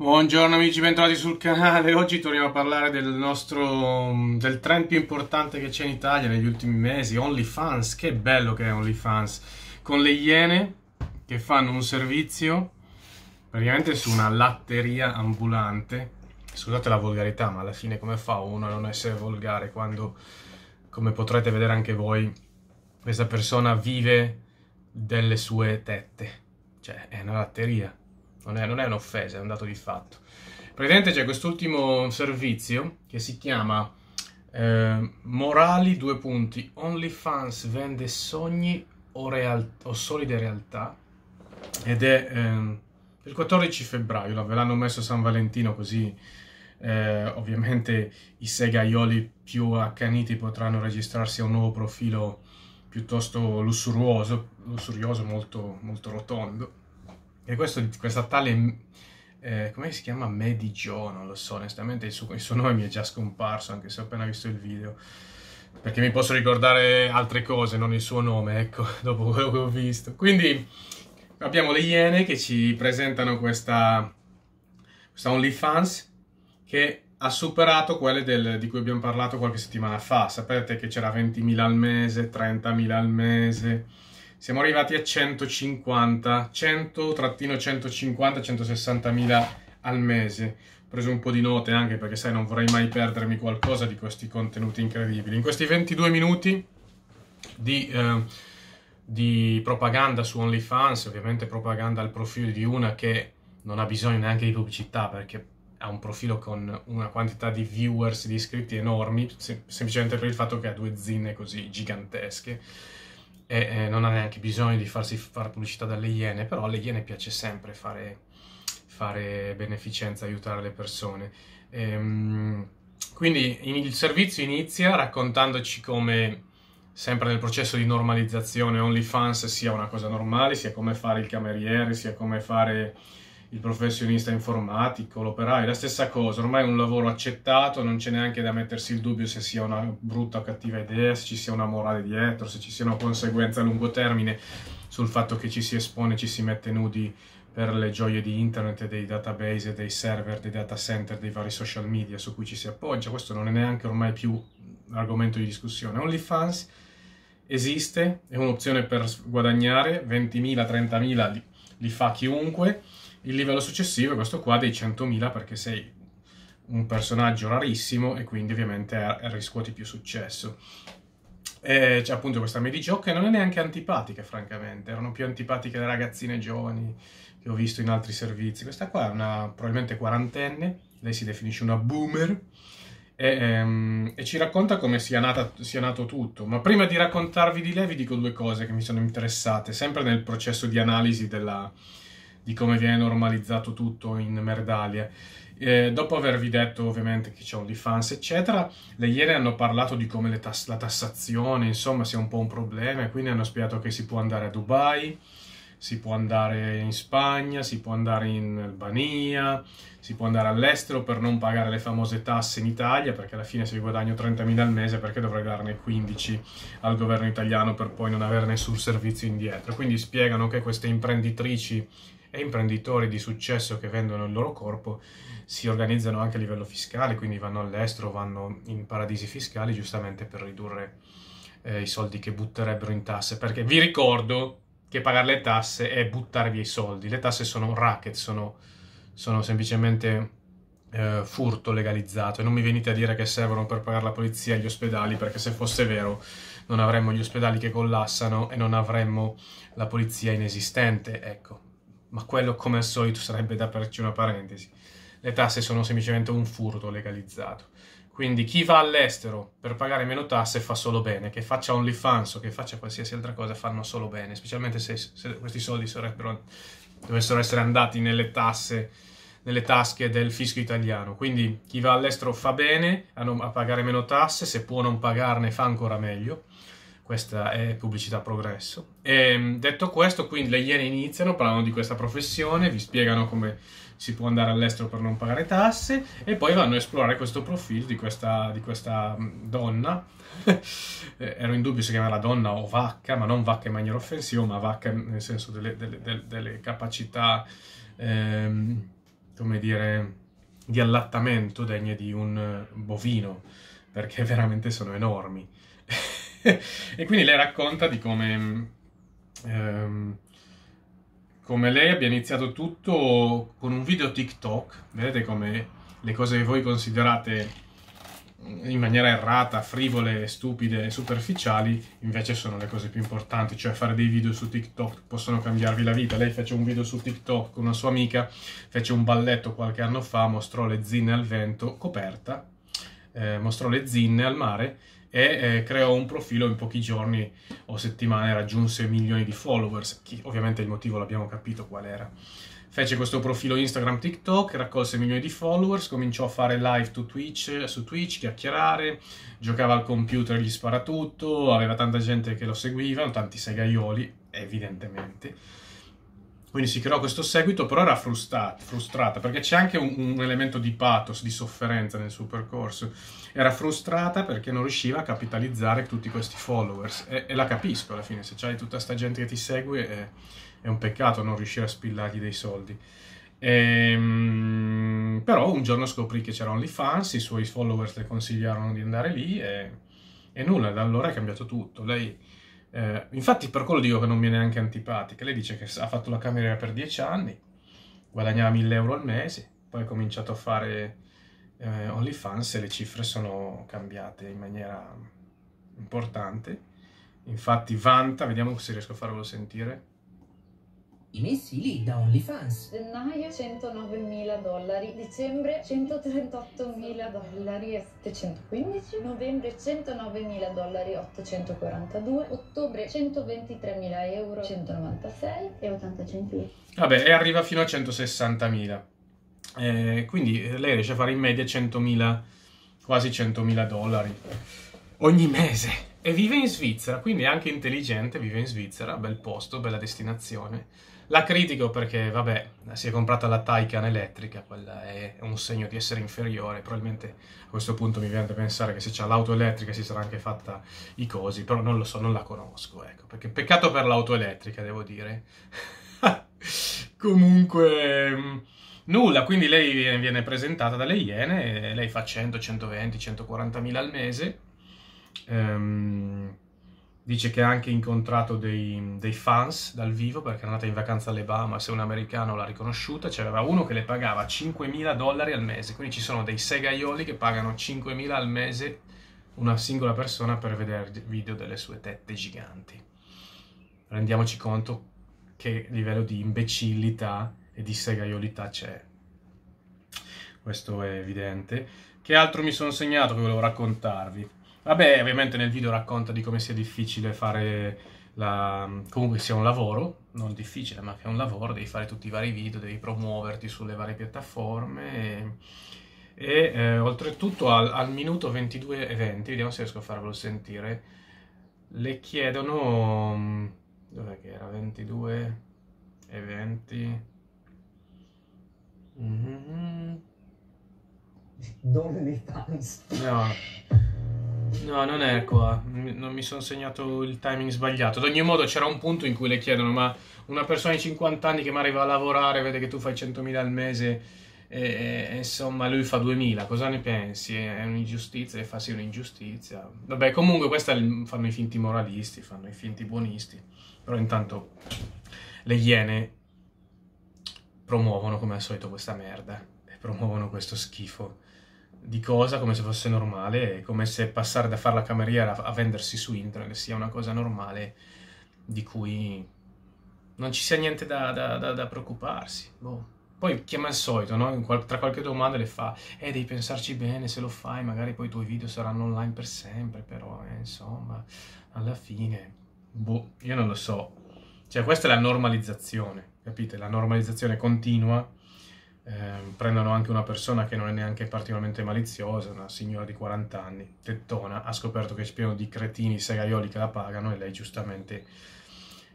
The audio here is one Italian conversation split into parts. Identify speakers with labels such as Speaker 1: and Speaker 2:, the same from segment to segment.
Speaker 1: Buongiorno amici, bentornati sul canale. Oggi torniamo a parlare del nostro del trend più importante che c'è in Italia negli ultimi mesi, OnlyFans. Che bello che è OnlyFans con le Iene che fanno un servizio praticamente su una latteria ambulante. Scusate la volgarità, ma alla fine come fa uno a non essere volgare quando come potrete vedere anche voi questa persona vive delle sue tette. Cioè, è una latteria non è, non è un'offesa, è un dato di fatto. Praticamente c'è quest'ultimo servizio che si chiama eh, Morali, due punti, OnlyFans vende sogni o, real, o solide realtà ed è eh, il 14 febbraio, ve l'hanno messo San Valentino così eh, ovviamente i segaioli più accaniti potranno registrarsi a un nuovo profilo piuttosto lussurioso, lussurioso molto, molto rotondo e questo, questa tale, eh, come si chiama? Medi Joe, non lo so, onestamente il suo, il suo nome mi è già scomparso, anche se ho appena visto il video. Perché mi posso ricordare altre cose, non il suo nome, ecco, dopo quello che ho visto. Quindi abbiamo le Iene che ci presentano questa, questa OnlyFans che ha superato quelle del, di cui abbiamo parlato qualche settimana fa. Sapete che c'era 20.000 al mese, 30.000 al mese siamo arrivati a 150, 100-150, trattino 160 mila al mese. Ho preso un po' di note anche perché, sai, non vorrei mai perdermi qualcosa di questi contenuti incredibili. In questi 22 minuti di, eh, di propaganda su OnlyFans, ovviamente propaganda al profilo di una che non ha bisogno neanche di pubblicità perché ha un profilo con una quantità di viewers, di iscritti enormi, sem- semplicemente per il fatto che ha due zinne così gigantesche e, e non ha neanche bisogno di farsi fare pubblicità dalle Iene, però alle Iene piace sempre fare, fare beneficenza, aiutare le persone. Ehm, quindi il servizio inizia raccontandoci come sempre nel processo di normalizzazione OnlyFans sia una cosa normale, sia come fare il cameriere, sia come fare il professionista informatico, l'operaio, la stessa cosa, ormai è un lavoro accettato, non c'è neanche da mettersi il dubbio se sia una brutta o cattiva idea, se ci sia una morale dietro, se ci sia una conseguenza a lungo termine sul fatto che ci si espone, ci si mette nudi per le gioie di internet, dei database, dei server, dei data center, dei vari social media su cui ci si appoggia, questo non è neanche ormai più argomento di discussione. OnlyFans esiste, è un'opzione per guadagnare, 20.000, 30.000 li, li fa chiunque, il livello successivo è questo qua dei 100.000 perché sei un personaggio rarissimo e quindi ovviamente riscuoti più successo. E c'è appunto questa Medicio che non è neanche antipatica, francamente. Erano più antipatiche le ragazzine giovani che ho visto in altri servizi. Questa qua è una probabilmente quarantenne, lei si definisce una boomer. E, ehm, e ci racconta come sia, nata, sia, nato tutto. Ma prima di raccontarvi di lei vi dico due cose che mi sono interessate, sempre nel processo di analisi della, di come viene normalizzato tutto in Merdalia. Eh, dopo avervi detto ovviamente che c'è OnlyFans, eccetera, le iene hanno parlato di come tass- la tassazione, insomma, sia un po' un problema, e quindi hanno spiegato che si può andare a Dubai, si può andare in Spagna, si può andare in Albania, si può andare all'estero per non pagare le famose tasse in Italia, perché alla fine se vi guadagno 30.000 al mese, perché dovrei darne 15 al governo italiano per poi non avere nessun servizio indietro. Quindi spiegano che queste imprenditrici e imprenditori di successo che vendono il loro corpo si organizzano anche a livello fiscale, quindi vanno all'estero, vanno in paradisi fiscali giustamente per ridurre eh, i soldi che butterebbero in tasse, perché vi ricordo che pagare le tasse è buttare via i soldi, le tasse sono un racket, sono, sono semplicemente eh, furto legalizzato e non mi venite a dire che servono per pagare la polizia e gli ospedali perché se fosse vero non avremmo gli ospedali che collassano e non avremmo la polizia inesistente, ecco, ma quello come al solito sarebbe da aprirci una parentesi. Le tasse sono semplicemente un furto legalizzato. Quindi chi va all'estero per pagare meno tasse fa solo bene, che faccia OnlyFans o che faccia qualsiasi altra cosa fanno solo bene, specialmente se, se questi soldi dovessero essere andati nelle tasse nelle tasche del fisco italiano. Quindi chi va all'estero fa bene a, non, a, pagare meno tasse, se può non pagarne fa ancora meglio questa è pubblicità progresso. E, ehm, detto questo, quindi le Iene iniziano, parlano di questa professione, vi spiegano come si può andare all'estero per non pagare tasse e poi vanno a esplorare questo profilo di questa, di questa mm, donna. Eh, ero in dubbio se chiamarla donna o vacca, ma non vacca in maniera offensiva, ma vacca nel senso delle, delle, delle, delle capacità, ehm, come dire, di allattamento degne di un bovino, perché veramente sono enormi. e quindi lei racconta di come, ehm, come lei abbia iniziato tutto con un video TikTok. Vedete come le cose che voi considerate in maniera errata, frivole, stupide e superficiali, invece sono le cose più importanti, cioè fare dei video su TikTok possono cambiarvi la vita. Lei fece un video su TikTok con una sua amica, fece un balletto qualche anno fa, mostrò le zinne al vento, coperta, eh, mostrò le zinne al mare e eh, creò un profilo in pochi giorni o settimane raggiunse milioni di followers, che ovviamente il motivo l'abbiamo capito qual era. Fece questo profilo Instagram TikTok, raccolse milioni di followers, cominciò a fare live Twitch, su Twitch, chiacchierare, giocava al computer, gli spara tutto aveva tanta gente che lo seguiva, tanti segaioli, evidentemente quindi si creò questo seguito, però era frustrata, frustrata perché c'è anche un, un, elemento di pathos, di sofferenza nel suo percorso. Era frustrata perché non riusciva a capitalizzare tutti questi followers e, e la capisco alla fine, se c'hai tutta questa gente che ti segue è, è, un peccato non riuscire a spillargli dei soldi. E, ehm, però un giorno scoprì che c'era OnlyFans, i suoi followers le consigliarono di andare lì e, e nulla, da allora è cambiato tutto. Lei eh, infatti per quello dico che non mi è neanche antipatica. Lei dice che ha fatto la cameriera per dieci anni, guadagnava 1000 euro al mese, poi ha cominciato a fare eh, OnlyFans e le cifre sono cambiate in maniera importante. Infatti vanta, vediamo se riesco a farvelo sentire i mensili da OnlyFans. Gennaio 109.000 dollari, dicembre 138.000 dollari e 715, novembre 109.000 dollari 842, ottobre 123.000 euro 196 e 80 centesimi. Vabbè, e arriva fino a 160.000. Eh, quindi eh, lei riesce a fare in media 100.000, quasi 100.000 dollari ogni mese. E vive in Svizzera, quindi è anche intelligente, vive in Svizzera, bel posto, bella destinazione. La critico perché, vabbè, si è comprata la Taycan elettrica, quella è un segno di essere inferiore, probabilmente a questo punto mi viene da pensare che se c'è l'auto elettrica si sarà anche fatta i cosi, però non lo so, non la conosco, ecco, perché peccato per l'auto elettrica, devo dire. Comunque mm, nulla, quindi lei viene presentata dalle Iene, lei fa 100, 120, 140 mila al mese. Um, dice che ha anche incontrato dei, dei fans dal vivo perché è andata in vacanza alle Bahamas e un americano l'ha riconosciuta, c'era uno che le pagava 5.000 dollari al mese, quindi ci sono dei segaioli che pagano 5.000 al mese una singola persona per vedere video delle sue tette giganti. Rendiamoci conto che livello di imbecillità e di segaiolità c'è. Questo è evidente. Che altro mi sono segnato che volevo raccontarvi? Vabbè, ovviamente nel video racconta di come sia difficile fare la... comunque sia un lavoro, non difficile, ma che è un lavoro, devi fare tutti i vari video, devi promuoverti sulle varie piattaforme e, e eh, oltretutto al, al minuto 22 e 20, vediamo se riesco a farvelo sentire, le chiedono... Mm, dov'è che era? 22 e 20... Mm -hmm. Don't No. No, non è qua. Non mi sono segnato il timing sbagliato. Ad ogni modo, c'era un punto in cui le chiedono: ma una persona di 50 anni che mi arriva a lavorare, vede che tu fai 100.000 al mese, e, e, insomma, lui fa 2.000, cosa ne pensi? È un'ingiustizia? E fa sì, un'ingiustizia. Vabbè, comunque, questa fanno i finti moralisti, fanno i finti buonisti. Però intanto le Iene promuovono come al solito questa merda e promuovono questo schifo di cosa come se fosse normale, come se passare da fare la cameriera a vendersi su internet sia una cosa normale di cui non ci sia niente da, da, da, da preoccuparsi. Boh. Poi chiama il solito, no? tra qualche domanda le fa, eh devi pensarci bene, se lo fai magari poi i tuoi video saranno online per sempre, però eh, insomma, alla fine, boh, io non lo so. Cioè questa è la normalizzazione, capite? La normalizzazione continua eh, prendono anche una persona che non è neanche particolarmente maliziosa, una signora di 40 anni, tettona, ha scoperto che c'è pieno di cretini segaioli che la pagano e lei giustamente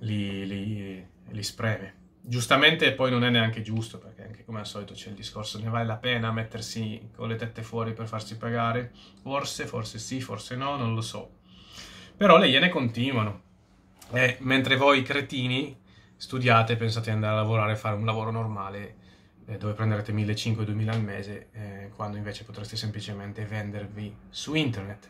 Speaker 1: li, li, li spreme. Giustamente poi non è neanche giusto, perché anche come al solito c'è il discorso, ne vale la pena mettersi con le tette fuori per farsi pagare? Forse, forse sì, forse no, non lo so. Però le iene continuano. E eh, mentre voi cretini studiate, pensate di andare a lavorare fare un lavoro normale eh, dove prenderete 1500-2000 al mese, eh, quando invece potreste semplicemente vendervi su internet.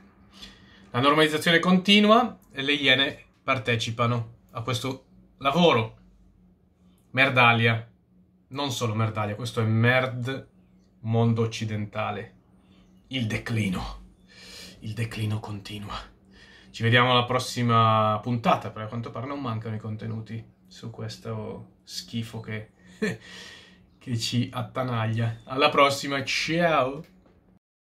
Speaker 1: La normalizzazione continua e le Iene partecipano a questo lavoro. Merdalia, non solo Merdalia, questo è Merd Mondo Occidentale. Il declino, il declino continua. Ci vediamo alla prossima puntata, perché a quanto pare non mancano i contenuti su questo schifo che... Eh, che ci attanaglia. Alla prossima, ciao!